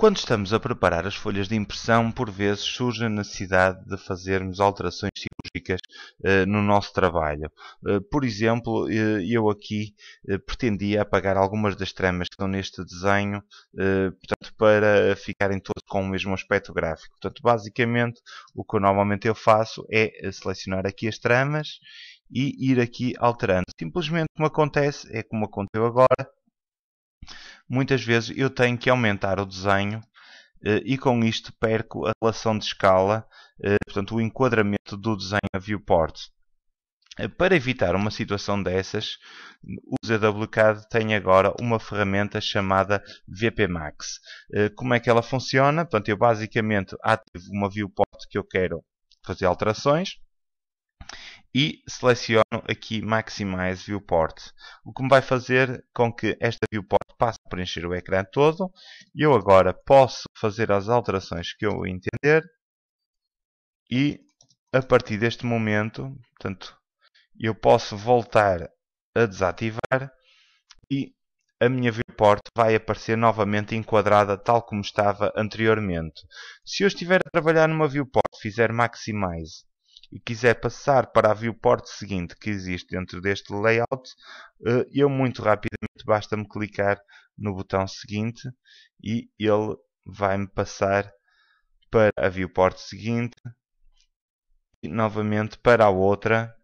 Quando estamos a preparar as folhas de impressão, por vezes surge a necessidade de fazermos alterações cirúrgicas eh, no nosso trabalho. Eh, por exemplo, eh, eu aqui eh, pretendia apagar algumas das tramas que estão neste desenho, eh, portanto, para ficarem todos com o mesmo aspecto gráfico. Portanto, basicamente, o que normalmente eu faço é eh, selecionar aqui as tramas e ir aqui alterando. Simplesmente como acontece, é como aconteceu agora, muitas vezes eu tenho que aumentar o desenho eh, e com isto perco a relação de escala, eh, portanto o enquadramento do desenho a viewport. Eh, para evitar uma situação dessas, o ZWCAD tem agora uma ferramenta chamada VPMax. Como é que ela funciona? Portanto, eu basicamente ativo uma viewport que eu quero fazer alterações e seleciono aqui Maximize Viewport, o que me vai fazer com que esta viewport passo a preencher o ecrã todo. E eu agora posso fazer as alterações que eu entender. E a partir deste momento, portanto, eu posso voltar a desativar e a minha viewport vai aparecer novamente enquadrada tal como estava anteriormente. Se eu estiver a trabalhar numa viewport, fizer maximize e quiser passar para a viewport seguinte que existe dentro deste layout, eh, eu muito rapidamente basta-me clicar no botão seguinte e ele vai-me passar para a viewport seguinte e novamente para a outra.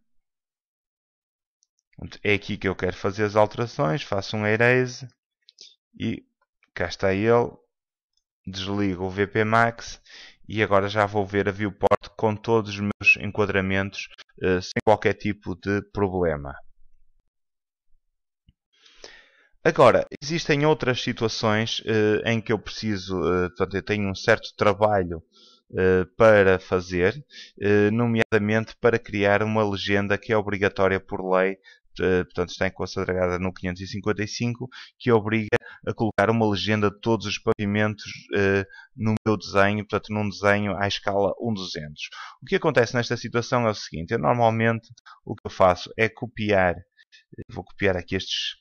É aqui que eu quero fazer as alterações, faço um erase e cá está ele, desligo o VP Max e agora já vou ver a viewport com todos os meus enquadramentos uh, sem qualquer tipo de problema. Agora, existem outras situações uh, em que eu preciso, uh, portanto, eu tenho um certo trabalho eh, para fazer, eh, nomeadamente para criar uma legenda que é obrigatória por lei eh, portanto está enquadrada no 555, que obriga a colocar uma legenda de todos os pavimentos no meu desenho, portanto num desenho à escala 1200. O que acontece nesta situação é o seguinte, eu normalmente o que eu faço é copiar, vou copiar aqui estes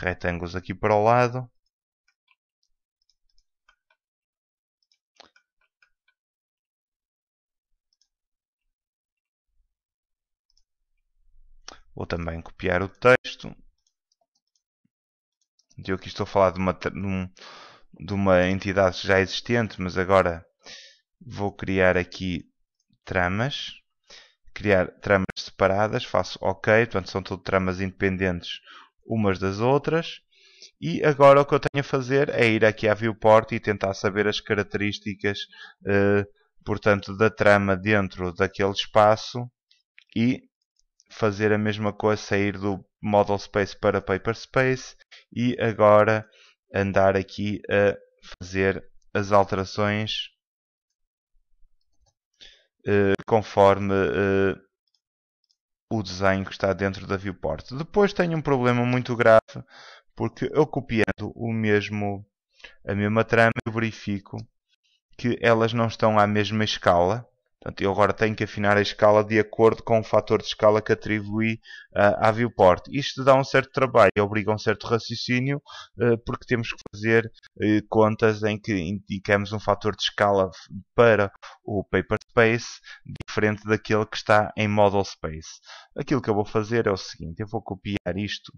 retângulos aqui para o lado, Vou também copiar o texto. Eu aqui estou a falar de uma, de uma entidade já existente, mas agora vou criar aqui tramas. Criar tramas separadas, faço OK, portanto são tudo tramas independentes umas das outras. E agora o que eu tenho a fazer é ir aqui à viewport e tentar saber as características, eh, portanto, da trama dentro daquele espaço e fazer a mesma coisa, sair do Model Space para Paper Space e agora andar aqui a fazer as alterações uh, conforme uh, o desenho que está dentro da viewport. Depois tenho um problema muito grave porque eu copiando o mesmo a mesma trama eu verifico que elas não estão à mesma escala Portanto, eu agora tenho que afinar a escala de acordo com o fator de escala que atribuí uh, ah, à viewport. Isto dá um certo trabalho, obriga um certo raciocínio, uh, porque temos que fazer uh, contas em que indicamos um fator de escala para o paper space diferente daquele que está em model space. Aquilo que eu vou fazer é o seguinte, eu vou copiar isto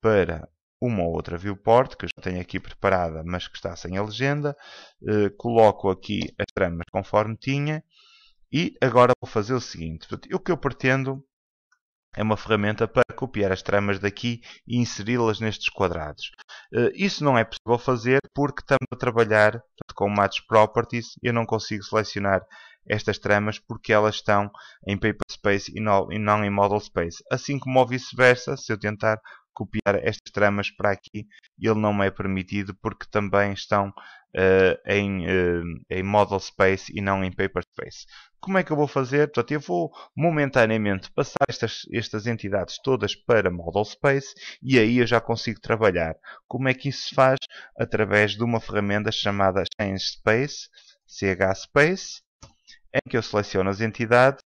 para uma ou outra viewport que eu já tenho aqui preparada, mas que está sem a legenda, coloco aqui as tramas conforme tinha e agora vou fazer o seguinte, o que eu pretendo é uma ferramenta para copiar as tramas daqui e inseri-las nestes quadrados. Eh, isso não é possível fazer porque estamos a trabalhar com Match Properties. e Eu não consigo selecionar estas tramas porque elas estão em Paper Space e não em Model Space. Assim como vice-versa, se eu tentar, copiar estas tramas para aqui, ele não é permitido porque também estão uh, em, uh, em Model Space e não em Paper Space. Como é que eu vou fazer? Portanto, eu vou momentaneamente passar estas, estas entidades todas para Model Space e aí eu já consigo trabalhar. Como é que isso se faz? Através de uma ferramenta chamada Change Space, CH Space, em que eu seleciono as entidades,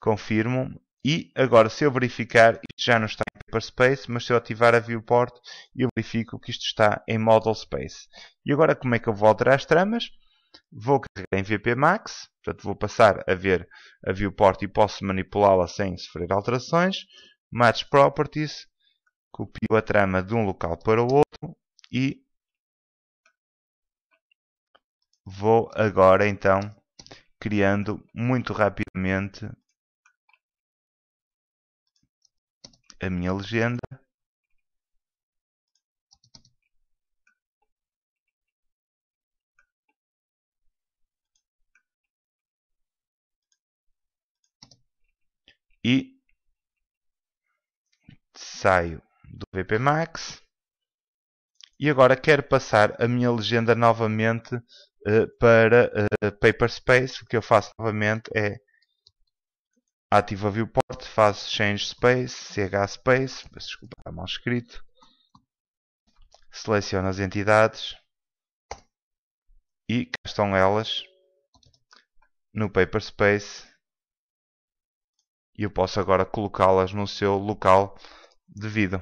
confirmo e agora se eu verificar, isto já não está space mas se eu ativar a viewport, eu verifico que isto está em Model Space. E agora como é que eu vou alterar as tramas? Vou carregar em VP Max, portanto vou passar a ver a viewport e posso manipulá-la sem sofrer alterações. Match Properties, copio a trama de um local para o outro e vou agora então criando muito rapidamente a minha legenda e saio do VP Max e agora quero passar a minha legenda novamente uh, para uh, eh, Paperspace. O que eu faço novamente é ativa viewport, faz change space, ch space, desculpa, está mal escrito. Seleciona as entidades e cá estão elas no paper space e eu posso agora colocá-las no seu local devido.